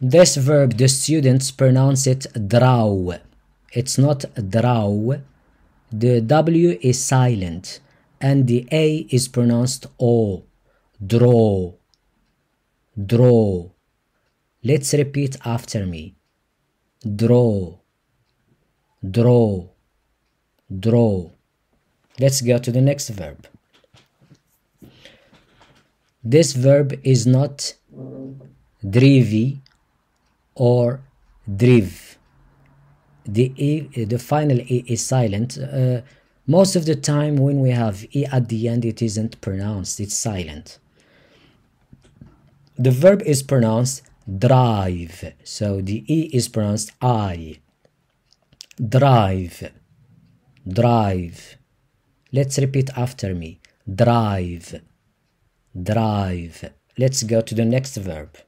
This verb, the students pronounce it draw. It's not draw. The W is silent and the A is pronounced O. Draw. Draw. Let's repeat after me. Draw. Draw. Draw. Let's go to the next verb. This verb is not drivi or driv. The e, the final e is silent. Uh, most of the time, when we have e at the end, it isn't pronounced; it's silent. The verb is pronounced drive, so the e is pronounced i. Drive, drive. Let's repeat after me. Drive, drive. Let's go to the next verb.